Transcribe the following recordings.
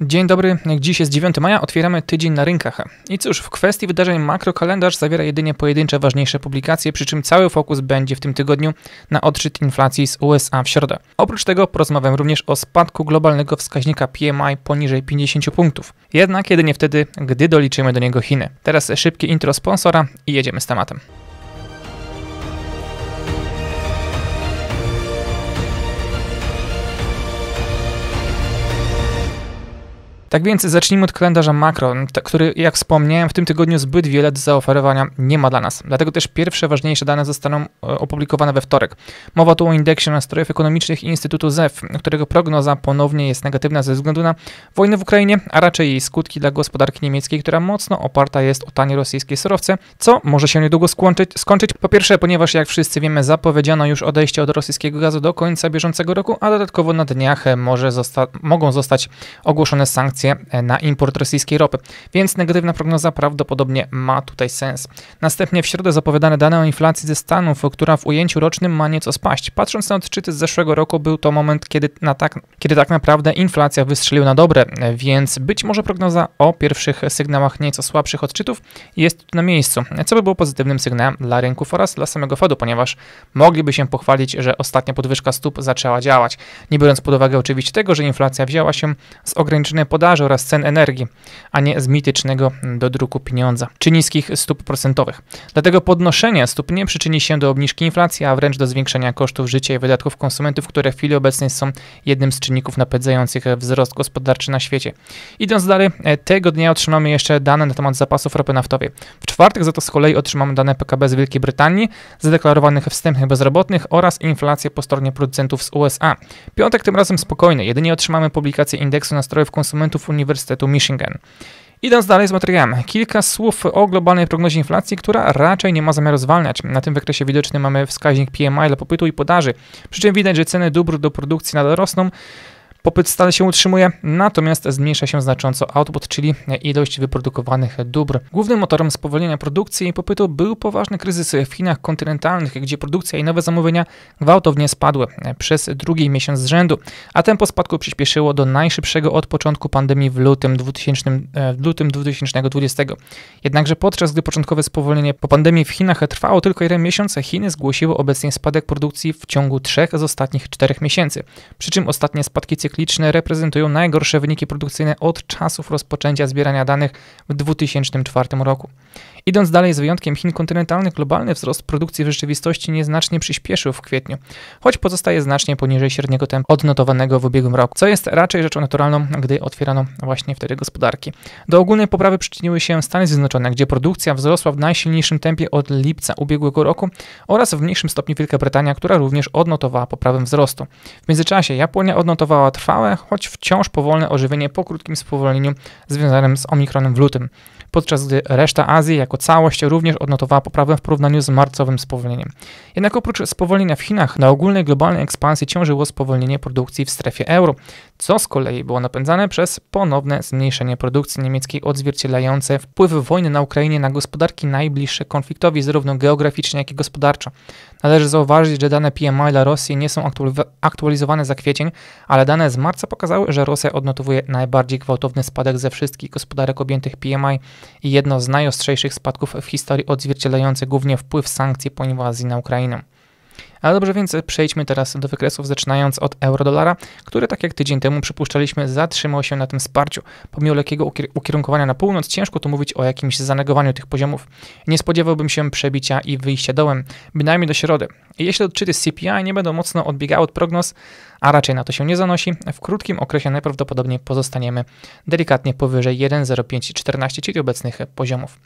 Dzień dobry, dziś jest 9 maja, otwieramy tydzień na rynkach. I cóż, w kwestii wydarzeń makrokalendarz zawiera jedynie pojedyncze ważniejsze publikacje, przy czym cały fokus będzie w tym tygodniu na odczyt inflacji z USA w środę. Oprócz tego porozmawiam również o spadku globalnego wskaźnika PMI poniżej 50 punktów. Jednak jedynie wtedy, gdy doliczymy do niego Chiny. Teraz szybkie intro sponsora i jedziemy z tematem. Tak więc zacznijmy od kalendarza makro, który, jak wspomniałem, w tym tygodniu zbyt wiele do zaoferowania nie ma dla nas. Dlatego też pierwsze ważniejsze dane zostaną e, opublikowane we wtorek. Mowa tu o indeksie nastrojów ekonomicznych Instytutu ZEF, którego prognoza ponownie jest negatywna ze względu na wojnę w Ukrainie, a raczej jej skutki dla gospodarki niemieckiej, która mocno oparta jest o tanie rosyjskie surowce, co może się niedługo skończyć. skończyć. Po pierwsze, ponieważ jak wszyscy wiemy, zapowiedziano już odejście od rosyjskiego gazu do końca bieżącego roku, a dodatkowo na dniach może zosta mogą zostać ogłoszone sankcje E, na import rosyjskiej ropy, więc negatywna prognoza prawdopodobnie ma tutaj sens. Następnie w środę zapowiadane dane o inflacji ze Stanów, która w ujęciu rocznym ma nieco spaść. Patrząc na odczyty z zeszłego roku, był to moment, kiedy, na tak, kiedy tak naprawdę inflacja wystrzeliła na dobre, e, więc być może prognoza o pierwszych sygnałach nieco słabszych odczytów jest tu na miejscu, co by było pozytywnym sygnałem dla rynków oraz dla samego Fedu, ponieważ mogliby się pochwalić, że ostatnia podwyżka stóp zaczęła działać, nie biorąc pod uwagę oczywiście tego, że inflacja wzięła się z ograniczonej podaży sprzedaży oraz cen energii, a nie z mitycznego do druku pieniądza, czy niskich stóp procentowych. Dlatego podnoszenie stóp nie przyczyni się do obniżki inflacji, a wręcz do zwiększenia kosztów życia i wydatków konsumentów, które w chwili obecnej są jednym z czynników napędzających wzrost gospodarczy na świecie. Idąc dalej, e, tego dnia otrzymamy jeszcze dane na temat zapasów ropy naftowej. W czwartek za to z kolei otrzymamy dane PKB z Wielkiej Brytanii, zadeklarowanych wstępnych bezrobotnych oraz inflację po stronie producentów z USA. Piątek tym razem spokojny, jedynie otrzymamy publikację indeksu nastrojów konsumentów studentów Uniwersytetu Michigan. Idąc dalej z materiałem, kilka słów o globalnej prognozie inflacji, która raczej nie ma zamiaru zwalniać. Na tym wykresie widoczny mamy wskaźnik PMI dla popytu i podaży, przy czym widać, że ceny dóbr do produkcji nadal rosną, Popyt stale się utrzymuje, natomiast zmniejsza się znacząco output, czyli ilość wyprodukowanych dóbr. Głównym motorem spowolnienia produkcji i popytu był poważny kryzys w Chinach kontynentalnych, gdzie produkcja i nowe zamówienia gwałtownie spadły przez drugi miesiąc z rzędu, a tempo spadku przyspieszyło do najszybszego od początku pandemii w lutym, 2000, e, w lutym 2020. Jednakże podczas gdy początkowe spowolnienie po pandemii w Chinach trwało tylko jeden miesiąc, Chiny zgłosiły obecnie spadek produkcji w ciągu trzech z ostatnich czterech miesięcy, przy czym ostatnie spadki cyklu cykliczne reprezentują najgorsze wyniki produkcyjne od czasów rozpoczęcia zbierania danych w 2004 roku. Idąc dalej z wyjątkiem Chin kontynentalnych, globalny wzrost produkcji w rzeczywistości nieznacznie przyspieszył w kwietniu, choć pozostaje znacznie poniżej średniego tempa odnotowanego w ubiegłym roku, co jest raczej rzeczą naturalną, gdy otwierano właśnie wtedy gospodarki. Do ogólnej poprawy przyczyniły się Stany Zjednoczone, gdzie produkcja wzrosła w najsilniejszym tempie od lipca ubiegłego roku oraz w mniejszym stopniu Wielka Brytania, która również odnotowała poprawę wzrostu. W międzyczasie Japonia odnotowała trwałe trwałe, choć wciąż powolne ożywienie po krótkim spowolnieniu związanym z omikronem w lutym, podczas gdy reszta Azji jako całość również odnotowała poprawę w porównaniu z marcowym spowolnieniem. Jednak oprócz spowolnienia w Chinach, na ogólnej globalnej ekspansji ciążyło spowolnienie produkcji w strefie euro, co z kolei było napędzane przez ponowne zmniejszenie produkcji niemieckiej odzwierciedlające wpływ wojny na Ukrainie na gospodarki najbliższe konfliktowi zarówno geograficznie, jak i gospodarczo. Należy zauważyć, że dane PMI dla Rosji nie są aktualizowane za kwiecień, ale dane Dane z marca pokazały, że Rosja odnotowuje najbardziej gwałtowny spadek ze wszystkich gospodarek objętych PMI i jedno z najostrzejszych spadków w historii odzwierciedlające głównie wpływ sankcji po inwazji na Ukrainę. Ale dobrze, więc przejdźmy teraz do wykresów, zaczynając od euro-dolara, który tak jak tydzień temu przypuszczaliśmy zatrzymał się na tym wsparciu. Pomimo lekkiego ukierunkowania na północ, ciężko tu mówić o jakimś zanegowaniu tych poziomów. Nie spodziewałbym się przebicia i wyjścia dołem, bynajmniej do środy. jeśli odczyty z CPI nie będą mocno odbiegały od prognoz, a raczej na to się nie zanosi, w krótkim okresie najprawdopodobniej pozostaniemy delikatnie powyżej 1,0514, czyli obecnych poziomów.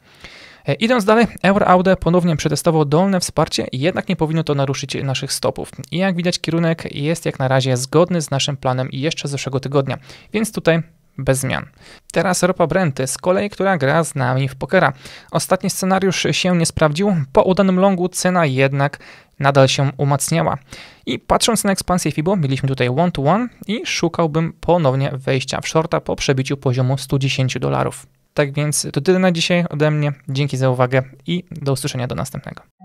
E, idąc dalej, Euro Aude ponownie przetestował dolne wsparcie, jednak nie powinno to naruszyć naszych stopów. I jak widać, kierunek jest jak na razie zgodny z naszym planem jeszcze z zeszłego tygodnia, więc tutaj bez zmian. Teraz ropa Brenty, z kolei, która gra z nami w pokera. Ostatni scenariusz się nie sprawdził, po udanym longu cena jednak nadal się umacniała. I patrząc na ekspansję FIBO, mieliśmy tutaj one to one i szukałbym ponownie wejścia w shorta po przebiciu poziomu 110 dolarów. Tak więc to tyle na dzisiaj ode mnie. Dzięki za uwagę i do usłyszenia do następnego.